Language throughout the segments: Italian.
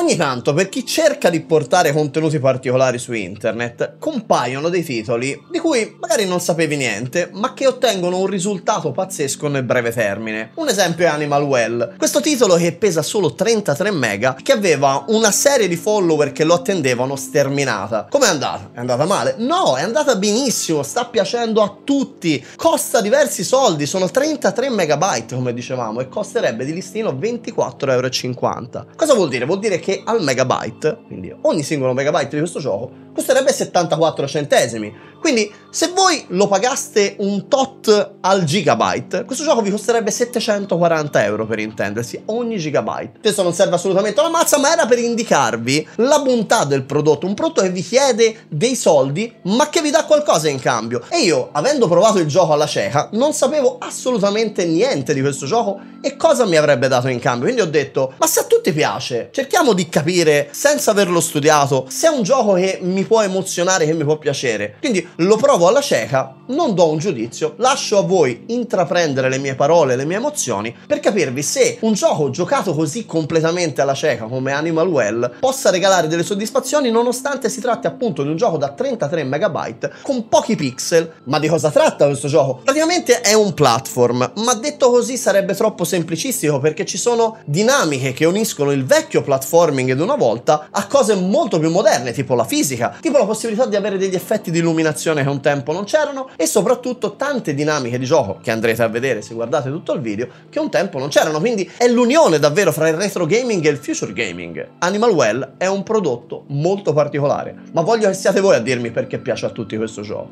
Ogni tanto, per chi cerca di portare contenuti particolari su internet, compaiono dei titoli di cui magari non sapevi niente, ma che ottengono un risultato pazzesco nel breve termine. Un esempio è Animal Well, questo titolo che pesa solo 33 mega, che aveva una serie di follower che lo attendevano sterminata. Com'è andata? È andata male? No, è andata benissimo, sta piacendo a tutti, costa diversi soldi, sono 33 megabyte come dicevamo e costerebbe di listino 24,50€. Cosa vuol dire? Vuol dire che che al megabyte, quindi ogni singolo megabyte di questo gioco, costerebbe 74 centesimi. Quindi se voi lo pagaste un tot al gigabyte, questo gioco vi costerebbe 740 euro per intendersi, ogni gigabyte. Questo non serve assolutamente alla mazza, ma era per indicarvi la bontà del prodotto, un prodotto che vi chiede dei soldi, ma che vi dà qualcosa in cambio. E io, avendo provato il gioco alla cieca, non sapevo assolutamente niente di questo gioco e cosa mi avrebbe dato in cambio. Quindi ho detto, ma se a tutti piace, cerchiamo di capire, senza averlo studiato, se è un gioco che mi può emozionare, che mi può piacere. Quindi lo provo alla cieca, non do un giudizio, lascio a voi intraprendere le mie parole, le mie emozioni, per capirvi se un gioco giocato così completamente alla cieca come Animal Well possa regalare delle soddisfazioni nonostante si tratti appunto di un gioco da 33 megabyte con pochi pixel. Ma di cosa tratta questo gioco? Praticamente è un platform, ma detto così sarebbe troppo semplicistico perché ci sono dinamiche che uniscono il vecchio platforming di una volta a cose molto più moderne, tipo la fisica, tipo la possibilità di avere degli effetti di illuminazione che un tempo non c'erano e soprattutto tante dinamiche di gioco che andrete a vedere se guardate tutto il video che un tempo non c'erano, quindi è l'unione davvero fra il retro gaming e il future gaming. Animal Well è un prodotto molto particolare, ma voglio che siate voi a dirmi perché piace a tutti questo gioco.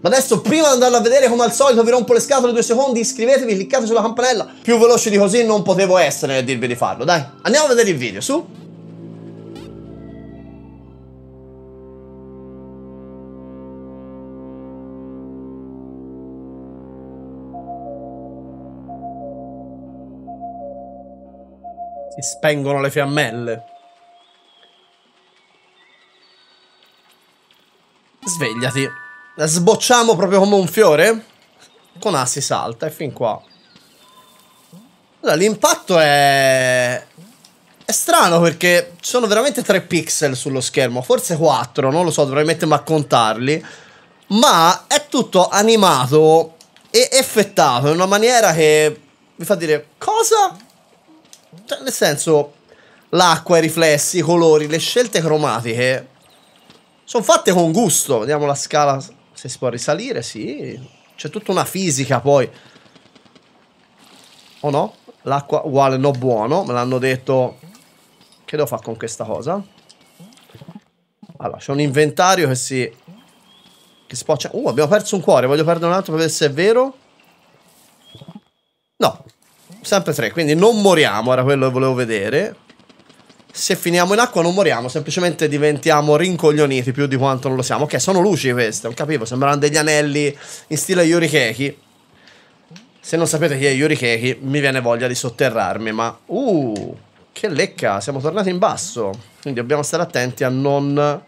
Ma adesso prima di andarlo a vedere come al solito vi rompo le scatole due secondi, iscrivetevi, cliccate sulla campanella, più veloci di così non potevo essere nel dirvi di farlo, dai. Andiamo a vedere il video, su! spengono le fiammelle. Svegliati. La sbocciamo proprio come un fiore? Con A ah, si salta e fin qua. Allora, l'impatto è... È strano perché ci sono veramente 3 pixel sullo schermo, forse 4, non lo so, dovrei mettermi a contarli. Ma è tutto animato e effettato in una maniera che mi fa dire cosa? Cioè, nel senso, l'acqua, i riflessi, i colori, le scelte cromatiche sono fatte con gusto. Vediamo la scala se si può risalire, sì. C'è tutta una fisica poi. O no? L'acqua uguale no buono, me l'hanno detto. Che devo fare con questa cosa? Allora, c'è un inventario che si... Che spoccia... Uh, abbiamo perso un cuore, voglio perdere un altro per vedere se è vero. No, Sempre 3, quindi non moriamo, era quello che volevo vedere. Se finiamo in acqua non moriamo, semplicemente diventiamo rincoglioniti più di quanto non lo siamo. Ok, sono luci queste, non capivo, sembrano degli anelli in stile Yurikeki. Se non sapete chi è Yurikeki, mi viene voglia di sotterrarmi, ma... Uh, che lecca, siamo tornati in basso. Quindi dobbiamo stare attenti a non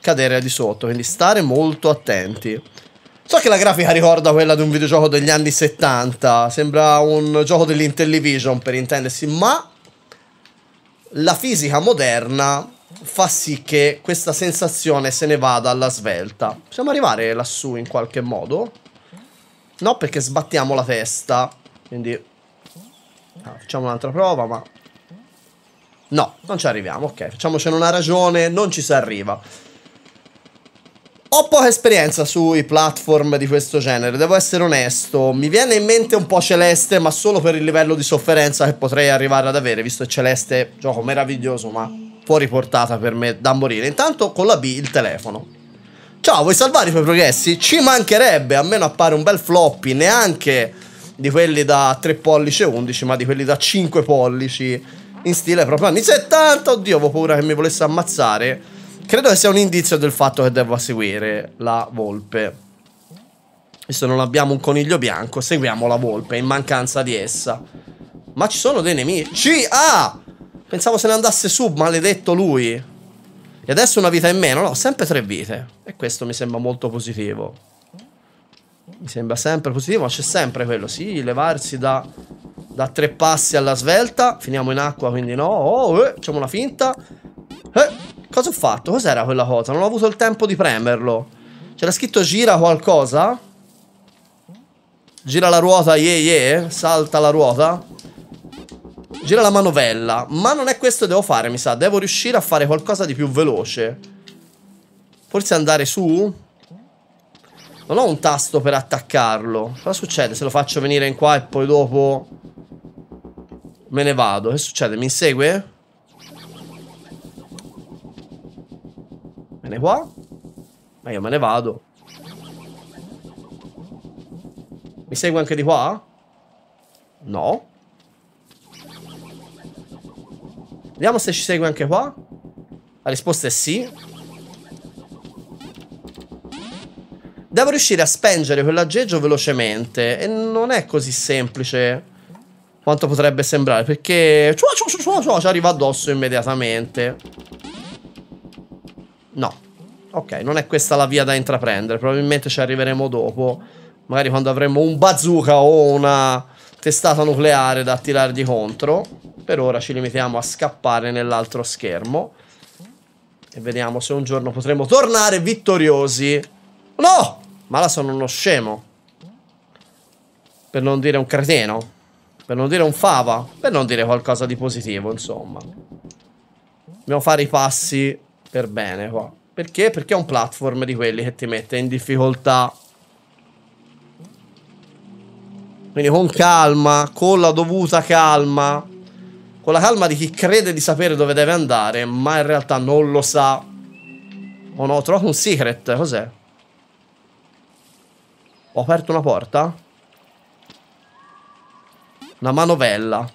cadere di sotto, quindi stare molto attenti. So che la grafica ricorda quella di un videogioco degli anni 70, sembra un gioco dell'Intellivision per intendersi, ma la fisica moderna fa sì che questa sensazione se ne vada alla svelta. Possiamo arrivare lassù in qualche modo? No, perché sbattiamo la testa, quindi ah, facciamo un'altra prova, ma... No, non ci arriviamo, ok, facciamocene una ragione, non ci si arriva. Ho poca esperienza sui platform di questo genere, devo essere onesto. Mi viene in mente un po' Celeste, ma solo per il livello di sofferenza che potrei arrivare ad avere, visto che Celeste è un gioco meraviglioso, ma fuori portata per me da morire. Intanto con la B il telefono. Ciao, vuoi salvare i tuoi progressi? Ci mancherebbe, a meno appare un bel floppy, neanche di quelli da 3 pollici e 11, ma di quelli da 5 pollici in stile proprio anni 70. Oddio, avevo paura che mi volesse ammazzare. Credo che sia un indizio del fatto che devo seguire la volpe. Visto non abbiamo un coniglio bianco, seguiamo la volpe in mancanza di essa. Ma ci sono dei nemici. Ah! Pensavo se ne andasse su, maledetto lui. E adesso una vita in meno. No, sempre tre vite. E questo mi sembra molto positivo. Mi sembra sempre positivo, ma c'è sempre quello. Sì, levarsi da, da, tre passi alla svelta. Finiamo in acqua, quindi no. Oh, eh, facciamo una finta. Eh. Cosa ho fatto? Cos'era quella cosa? Non ho avuto il tempo di premerlo. C'era scritto gira qualcosa? Gira la ruota, ye ye, salta la ruota. Gira la manovella. Ma non è questo che devo fare, mi sa. Devo riuscire a fare qualcosa di più veloce. Forse andare su? Non ho un tasto per attaccarlo. Cosa succede se lo faccio venire in qua e poi dopo... Me ne vado? Che succede? Mi insegue? Viene qua. Ma io me ne vado. Mi segue anche di qua? No. Vediamo se ci segue anche qua. La risposta è sì. Devo riuscire a spengere quell'aggeggio velocemente. E non è così semplice quanto potrebbe sembrare. Perché... ci arriva addosso immediatamente. No. Ok, non è questa la via da intraprendere. Probabilmente ci arriveremo dopo. Magari quando avremo un bazooka o una testata nucleare da tirare di contro. Per ora ci limitiamo a scappare nell'altro schermo. E vediamo se un giorno potremo tornare vittoriosi. No! Ma là sono uno scemo. Per non dire un cretino. Per non dire un fava. Per non dire qualcosa di positivo, insomma. Dobbiamo fare i passi per bene qua. Perché? Perché è un platform di quelli che ti mette in difficoltà. Quindi con calma, con la dovuta calma, con la calma di chi crede di sapere dove deve andare, ma in realtà non lo sa. Oh no, ho trovato un secret, cos'è? Ho aperto una porta? Una manovella.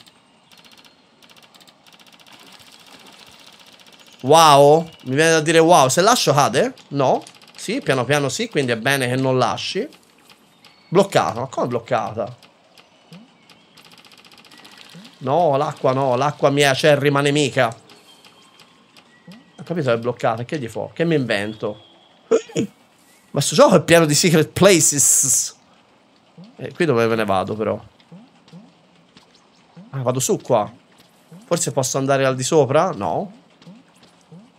Wow, mi viene da dire wow. Se lascio cade? No. Sì, piano piano sì, quindi è bene che non lasci. Bloccata, ma come bloccata? No, l'acqua no, l'acqua mia cioè rimane mica. Ho capito che è bloccata, che gli fa? Che mi invento? ma sto gioco è pieno di secret places. E eh, qui dove me ne vado però? Ah, vado su qua. Forse posso andare al di sopra? No.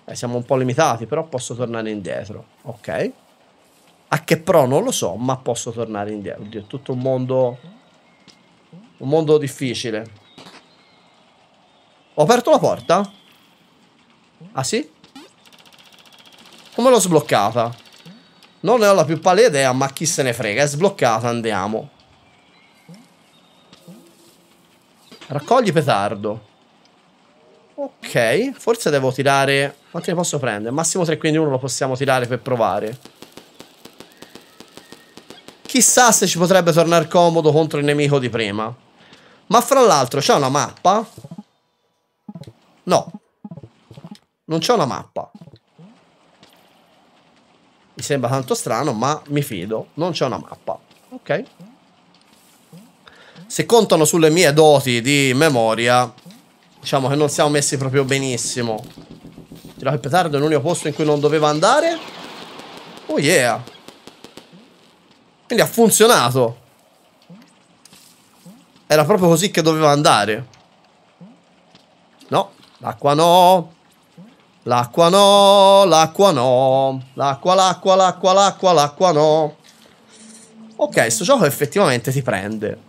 Eh, siamo un po' limitati, però posso tornare indietro. Ok. A che pro non lo so, ma posso tornare indietro. Oddio, è tutto un mondo... Un mondo difficile. Ho aperto la porta? Ah sì? Come l'ho sbloccata? Non ne ho la più pallida idea, ma chi se ne frega. È sbloccata, andiamo. Raccogli petardo. Ok, forse devo tirare... Quanti ne posso prendere? Massimo 3, quindi uno lo possiamo tirare per provare. Chissà se ci potrebbe tornare comodo contro il nemico di prima. Ma fra l'altro c'è una mappa? No. Non c'è una mappa. Mi sembra tanto strano, ma mi fido. Non c'è una mappa. Ok. Se contano sulle mie doti di memoria, Diciamo che non siamo messi proprio benissimo. Tirato il petardo è l'unico posto in cui non doveva andare. Oh yeah. Quindi ha funzionato. Era proprio così che doveva andare. No, l'acqua no. L'acqua no, l'acqua no. L'acqua, l'acqua, l'acqua, l'acqua, l'acqua no. Ok, sto gioco effettivamente ti prende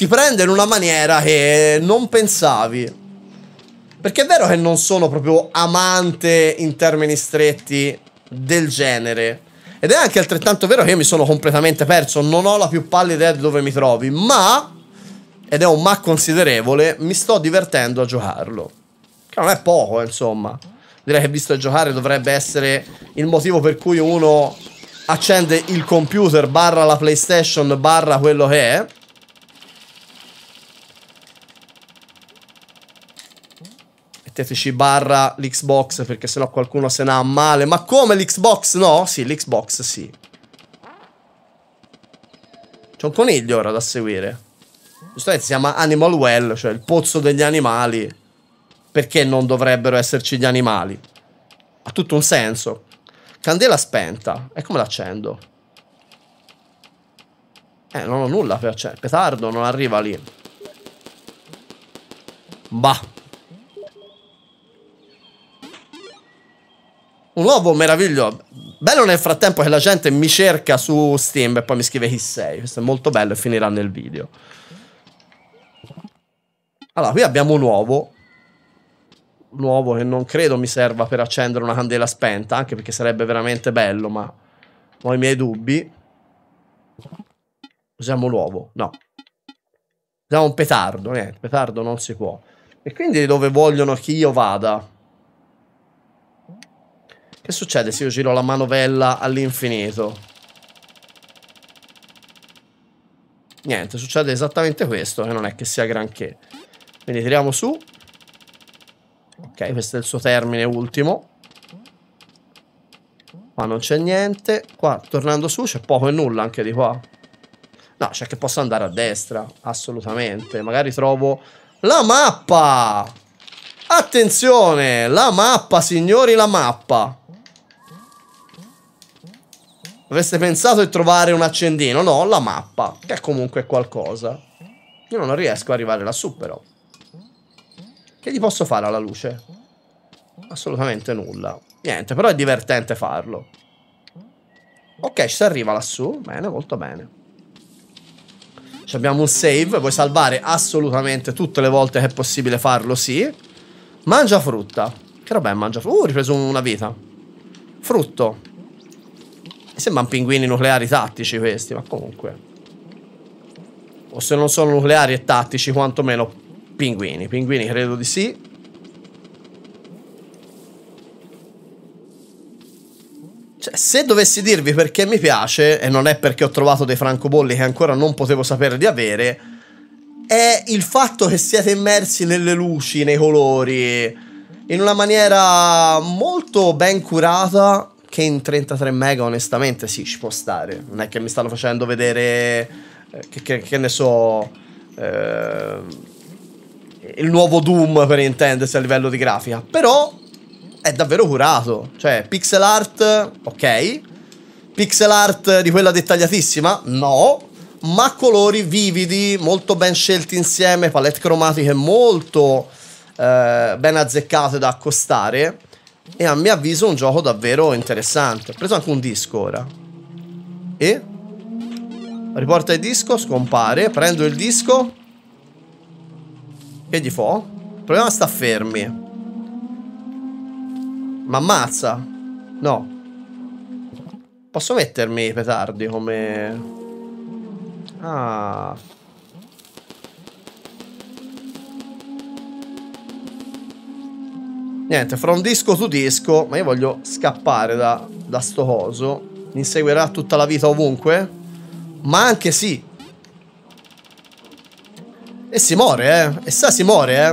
ti prende in una maniera che non pensavi. Perché è vero che non sono proprio amante in termini stretti del genere. Ed è anche altrettanto vero che io mi sono completamente perso, non ho la più pallida idea di dove mi trovi, ma, ed è un ma considerevole, mi sto divertendo a giocarlo. Che non è poco, eh, insomma. Direi che visto che giocare dovrebbe essere il motivo per cui uno accende il computer barra la PlayStation barra quello che è metteteci barra l'Xbox perché sennò qualcuno se n'ha male. Ma come l'Xbox no? Sì, l'Xbox sì. C'è un coniglio ora da seguire. Giustamente si chiama Animal Well, cioè il pozzo degli animali. Perché non dovrebbero esserci gli animali? Ha tutto un senso. Candela spenta. E come l'accendo? Eh, non ho nulla per accendere. Petardo non arriva lì. Bah. un uovo meraviglioso. Bello nel frattempo che la gente mi cerca su Steam e poi mi scrive chi sei. Questo è molto bello e finirà nel video. Allora, qui abbiamo un uovo. Un uovo che non credo mi serva per accendere una candela spenta, anche perché sarebbe veramente bello, ma ho i miei dubbi. Usiamo l'uovo, no. Usiamo un petardo, niente, petardo non si può. E quindi dove vogliono che io vada? Che succede se io giro la manovella all'infinito? Niente, succede esattamente questo, che non è che sia granché. Quindi tiriamo su. Ok, questo è il suo termine ultimo. Qua non c'è niente. Qua, tornando su, c'è poco e nulla anche di qua. No, c'è che posso andare a destra, assolutamente. Magari trovo la mappa! Attenzione, la mappa, signori, la mappa. Avreste pensato di trovare un accendino? No, la mappa, che è comunque qualcosa. Io non riesco ad arrivare lassù, però. Che gli posso fare alla luce? Assolutamente nulla. Niente, però è divertente farlo. Ok, ci si arriva lassù. Bene, molto bene. Ci abbiamo un save, Vuoi salvare assolutamente tutte le volte che è possibile farlo, sì. Mangia frutta. Che roba è mangia frutta? Uh, ho ripreso una vita. Frutto. Sembrano pinguini nucleari tattici questi, ma comunque. O se non sono nucleari e tattici, quantomeno pinguini. Pinguini credo di sì. Cioè, se dovessi dirvi perché mi piace, e non è perché ho trovato dei francobolli che ancora non potevo sapere di avere, è il fatto che siete immersi nelle luci, nei colori, in una maniera molto ben curata che in 33 mega onestamente sì ci può stare non è che mi stanno facendo vedere eh, che, che, che, ne so eh, il nuovo Doom per intendersi a livello di grafica però è davvero curato cioè pixel art ok pixel art di quella dettagliatissima no ma colori vividi molto ben scelti insieme palette cromatiche molto eh, ben azzeccate da accostare e a mio avviso un gioco davvero interessante. Ho preso anche un disco ora. E? Riporta il disco, scompare. Prendo il disco. Che gli fo? Il problema sta fermi. Ma ammazza. No. Posso mettermi i petardi come... Ah... Niente, fra un disco to disco, ma io voglio scappare da, da sto coso. Mi inseguirà tutta la vita ovunque. Ma anche sì. E si muore, eh. E sa si muore, eh.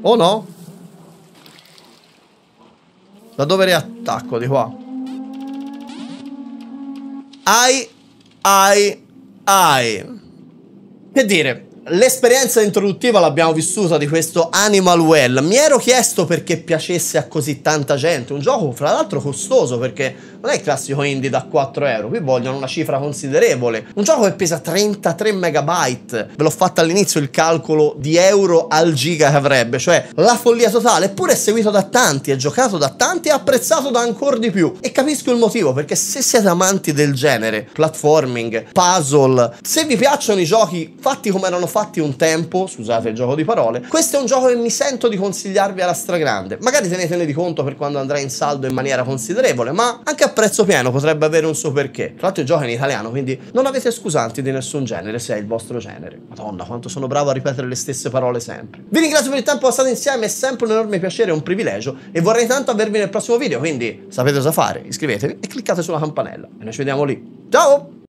O oh no? Da dove riattacco? Di qua. Ai ai ai. Che dire, l'esperienza introduttiva l'abbiamo vissuta di questo Animal Well. Mi ero chiesto perché piacesse a così tanta gente. Un gioco, fra l'altro, costoso perché non è il classico indie da 4 euro, qui vogliono una cifra considerevole. Un gioco che pesa 33 megabyte, ve l'ho fatto all'inizio il calcolo di euro al giga che avrebbe, cioè la follia totale, eppure è seguito da tanti, è giocato da tanti e apprezzato da ancora di più. E capisco il motivo, perché se siete amanti del genere, platforming, puzzle, se vi piacciono i giochi fatti come erano fatti un tempo, scusate il gioco di parole, questo è un gioco che mi sento di consigliarvi alla stragrande. Magari tenetene di conto per quando andrà in saldo in maniera considerevole, ma anche a prezzo pieno potrebbe avere un suo perché. Tra l'altro il gioco è in italiano, quindi non avete scusanti di nessun genere se è il vostro genere. Madonna, quanto sono bravo a ripetere le stesse parole sempre. Vi ringrazio per il tempo passato insieme, è sempre un enorme piacere, e un privilegio e vorrei tanto avervi nel prossimo video, quindi sapete cosa fare, iscrivetevi e cliccate sulla campanella. E noi ci vediamo lì. Ciao!